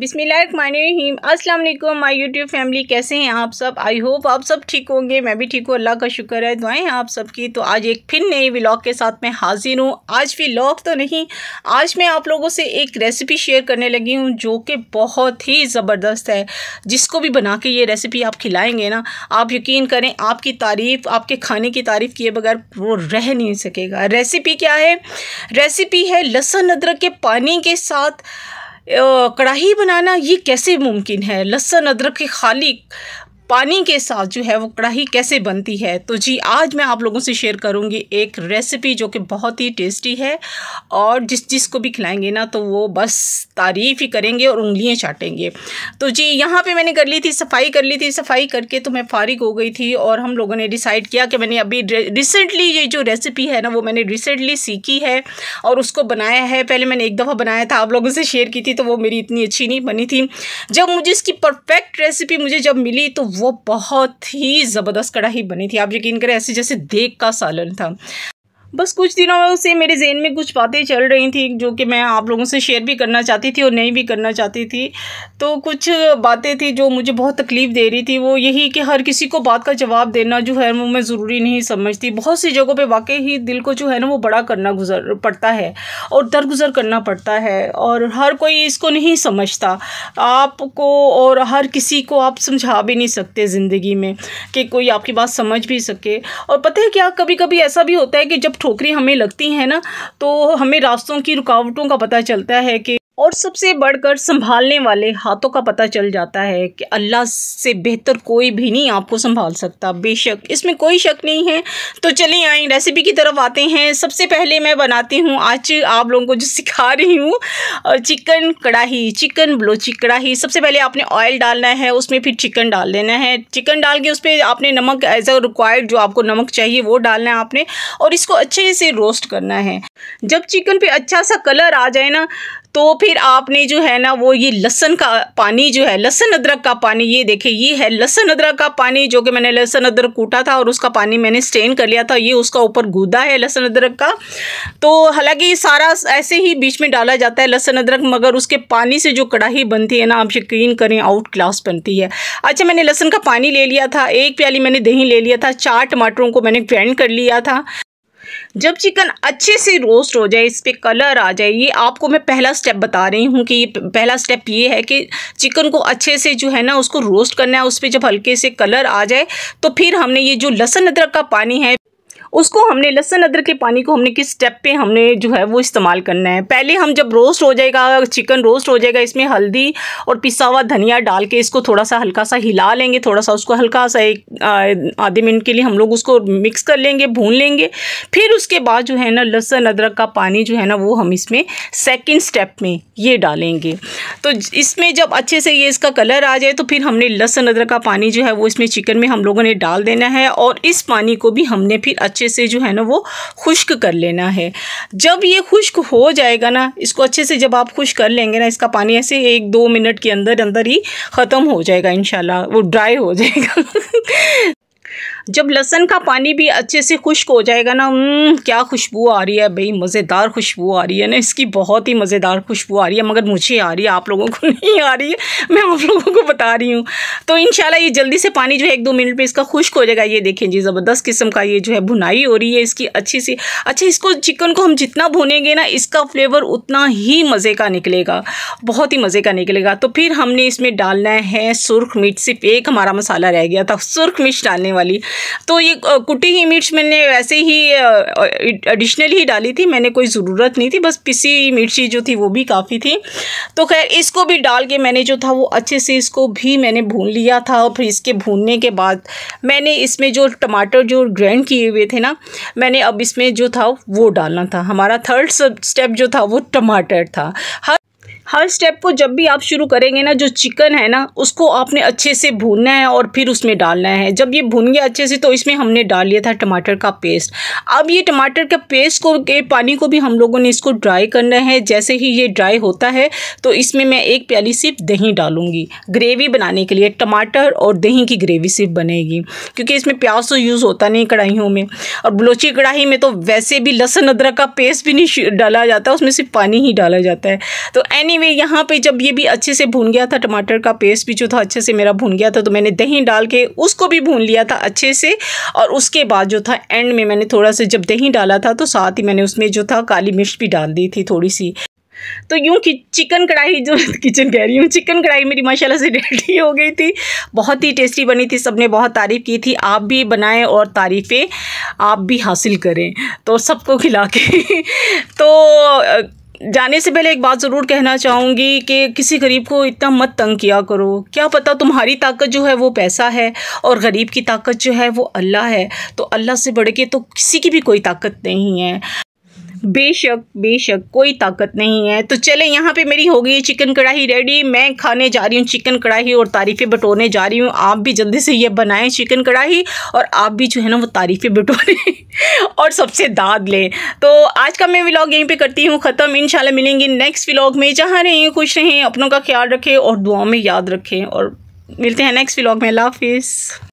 बिसमीम अस्सलाम वालेकुम माय यूट्यूब फैमिली कैसे हैं आप सब आई होप आप सब ठीक होंगे मैं भी ठीक हूँ अल्लाह का शुक्र है दुआएं हैं आप सबकी तो आज एक फिर नई व्लॉग के साथ मैं हाजिर हूँ आज भी व्लॉग तो नहीं आज मैं आप लोगों से एक रेसिपी शेयर करने लगी हूँ जो कि बहुत ही ज़बरदस्त है जिसको भी बना के ये रेसिपी आप खिलाएँगे ना आप यकीन करें आपकी तारीफ़ आपके खाने की तारीफ़ किए बगैर वो रह नहीं सकेगा रेसिपी क्या है रेसिपी है लहसुन अदरक के पानी के साथ कढ़ाही बनाना ये कैसे मुमकिन है लहसुन अदरक की खाली पानी के साथ जो है वो कढ़ाई कैसे बनती है तो जी आज मैं आप लोगों से शेयर करूँगी एक रेसिपी जो कि बहुत ही टेस्टी है और जिस को भी खिलाएंगे ना तो वो बस तारीफ़ ही करेंगे और उंगलियाँ चाटेंगे तो जी यहाँ पे मैंने कर ली थी सफाई कर ली थी सफाई करके तो मैं फारिग हो गई थी और हम लोगों ने डिसाइड किया कि मैंने अभी रिसेंटली ये जो रेसिपी है ना वो मैंने रिसेंटली सीखी है और उसको बनाया है पहले मैंने एक दफ़ा बनाया था आप लोगों से शेयर की थी तो वो मेरी इतनी अच्छी नहीं बनी थी जब मुझे इसकी परफेक्ट रेसिपी मुझे जब मिली तो वो बहुत ही ज़बरदस्त कढ़ाई बनी थी आप यकीन करें ऐसे जैसे देख का सालन था बस कुछ दिनों से मेरे जेन में कुछ बातें चल रही थी जो कि मैं आप लोगों से शेयर भी करना चाहती थी और नहीं भी करना चाहती थी तो कुछ बातें थी जो मुझे बहुत तकलीफ़ दे रही थी वो यही कि हर किसी को बात का जवाब देना जो है वो मैं ज़रूरी नहीं समझती बहुत सी जगहों पर वाकई ही दिल को जो है ना वो बड़ा करना गुजर पड़ता है और दरगुजर करना पड़ता है और हर कोई इसको नहीं समझता आपको और हर किसी को आप समझा भी नहीं सकते ज़िंदगी में कि कोई आपकी बात समझ भी सके और पता है क्या कभी कभी ऐसा भी होता है कि जब ठोकरें हमें लगती हैं ना तो हमें रास्तों की रुकावटों का पता चलता है कि और सबसे बढ़कर संभालने वाले हाथों का पता चल जाता है कि अल्लाह से बेहतर कोई भी नहीं आपको संभाल सकता बेशक इसमें कोई शक नहीं है तो चलिए आए रेसिपी की तरफ आते हैं सबसे पहले मैं बनाती हूँ आज आप लोगों को जो सिखा रही हूँ चिकन कढ़ाही चिकन ब्लोची कढ़ाही सबसे पहले आपने ऑयल डालना है उसमें फिर चिकन डाल देना है चिकन डाल के उस पर आपने नमक एज अ रिक्वायर्ड जो आपको नमक चाहिए वो डालना है आपने और इसको अच्छे से रोस्ट करना है जब चिकन पर अच्छा सा कलर आ जाए ना तो फिर फिर आपने जो है ना वो ये लहसन का पानी जो है लहसन अदरक का पानी ये देखिए ये है लहसन अदरक का पानी जो कि मैंने लहसन अदरक कूटा था और उसका पानी मैंने स्टेन कर लिया था ये उसका ऊपर गूदा है लहसन अदरक का तो हालांकि सारा ऐसे ही बीच में डाला जाता है लहसन अदरक मगर उसके पानी से जो कढ़ाई बनती है ना आप यकीन करें आउट क्लास बनती है अच्छा मैंने लहसन का पानी ले लिया था एक प्याली मैंने दही ले लिया था चार टमाटरों को मैंने ग्रैंड कर लिया था जब चिकन अच्छे से रोस्ट हो जाए इस पर कलर आ जाए ये आपको मैं पहला स्टेप बता रही हूँ कि पहला स्टेप ये है कि चिकन को अच्छे से जो है ना उसको रोस्ट करना है उस पर जब हल्के से कलर आ जाए तो फिर हमने ये जो लहसुन अदरक का पानी है उसको हमने लहसुन अदरक के पानी को हमने किस स्टेप पे हमने जो है वो इस्तेमाल करना है पहले हम जब रोस्ट हो जाएगा चिकन रोस्ट हो जाएगा इसमें हल्दी और पिसा हुआ धनिया डाल के इसको थोड़ा सा हल्का सा हिला लेंगे थोड़ा सा उसको हल्का सा एक आधे मिनट के लिए हम लोग उसको मिक्स कर लेंगे भून लेंगे फिर उसके बाद जो है ना लहसुन अदरक का पानी जो है ना वो हम इसमें सेकेंड स्टेप में ये डालेंगे तो इसमें जब अच्छे से ये इसका कलर आ जाए तो फिर हमने लहसुन अदरक का पानी जो है वो इसमें चिकन में हम लोगों ने डाल देना है और इस पानी को भी हमने फिर अच्छे से जो है ना वो खुश्क कर लेना है जब ये खुश्क हो जाएगा ना इसको अच्छे से जब आप खुश कर लेंगे ना इसका पानी ऐसे एक दो मिनट के अंदर अंदर ही ख़त्म हो जाएगा इन वो ड्राई हो जाएगा जब लहसन का पानी भी अच्छे से खुश्क हो जाएगा ना हम्म, क्या खुशबू आ रही है भाई मज़ेदार खुशबू आ रही है ना इसकी बहुत ही मज़ेदार खुशबू आ रही है मगर मुझे आ रही है आप लोगों को नहीं आ रही है मैं आप लोगों को बता रही हूँ तो इन ये जल्दी से पानी जो है एक दो मिनट में इसका खुश्क हो जाएगा ये देखें जी ज़बरदस्त किस्म का ये जो है भुनाई हो रही है इसकी अच्छी सी अच्छा इसको चिकन को हम जितना भुनेंगे ना इसका फ्लेवर उतना ही मज़े का निकलेगा बहुत ही मज़े का निकलेगा तो फिर हमने इसमें डालना है सुर्ख मिर्च सिर्फ एक हमारा मसाला रह गया था सुर्ख मिर्च डालने वाली तो ये कुटी ही मिर्च मैंने वैसे ही एडिशनल ही डाली थी मैंने कोई ज़रूरत नहीं थी बस पिसी मिर्ची जो थी वो भी काफ़ी थी तो खैर इसको भी डाल के मैंने जो था वो अच्छे से इसको भी मैंने भून लिया था और फिर इसके भूनने के बाद मैंने इसमें जो टमाटर जो ग्रैंड किए हुए थे ना मैंने अब इसमें जो था वो डालना था हमारा थर्ड स्टेप जो था वो टमाटर था हर हर स्टेप को जब भी आप शुरू करेंगे ना जो चिकन है ना उसको आपने अच्छे से भूनना है और फिर उसमें डालना है जब ये भून गया अच्छे से तो इसमें हमने डाल लिया था टमाटर का पेस्ट अब ये टमाटर का पेस्ट को के पानी को भी हम लोगों ने इसको ड्राई करना है जैसे ही ये ड्राई होता है तो इसमें मैं एक प्याली सिर्फ दही डालूंगी ग्रेवी बनाने के लिए टमाटर और दही की ग्रेवी सिर्फ बनेगी क्योंकि इसमें प्याज तो यूज़ होता नहीं कढ़ाइयों में और बलोची कढ़ाई में तो वैसे भी लहसुन अदरक का पेस्ट भी नहीं डाला जाता उसमें सिर्फ पानी ही डाला जाता है तो एनी एनीवे anyway, यहाँ पे जब ये भी अच्छे से भून गया था टमाटर का पेस्ट भी जो था अच्छे से मेरा भून गया था तो मैंने दही डाल के उसको भी भून लिया था अच्छे से और उसके बाद जो था एंड में मैंने थोड़ा सा जब दही डाला था तो साथ ही मैंने उसमें जो था काली मिर्च भी डाल दी थी थोड़ी सी तो यूँ कि चिकन कढ़ाई जो किचन कह रही हूँ चिकन कढ़ाई मेरी माशाल्लाह से रेडी हो गई थी बहुत ही टेस्टी बनी थी सबने बहुत तारीफ़ की थी आप भी बनाएं और तारीफ़ें आप भी हासिल करें तो सबको खिला के तो जाने से पहले एक बात ज़रूर कहना चाहूँगी कि किसी गरीब को इतना मत तंग किया करो क्या पता तुम्हारी ताकत जो है वो पैसा है और गरीब की ताकत जो है वो अल्लाह है तो अल्लाह से बढ़ के तो किसी की भी कोई ताकत नहीं है बेशक बेशक कोई ताकत नहीं है तो चले यहाँ पे मेरी हो गई है चिकन कढ़ाई रेडी मैं खाने जा रही हूँ चिकन कढ़ाई और तारीफ़ें बटोरने जा रही हूँ आप भी जल्दी से ये बनाएं चिकन कढ़ाई और आप भी जो है ना वो तारीफ़ें बटोरें और सबसे दाद लें तो आज का मैं व्लॉग यहीं पर करती हूँ ख़त्म इन मिलेंगे नेक्स्ट व्लॉग में जहाँ रहें खुश रहें अपनों का ख्याल रखें और दुआ में याद रखें और मिलते हैं नेक्स्ट व्लॉग में अल्लाह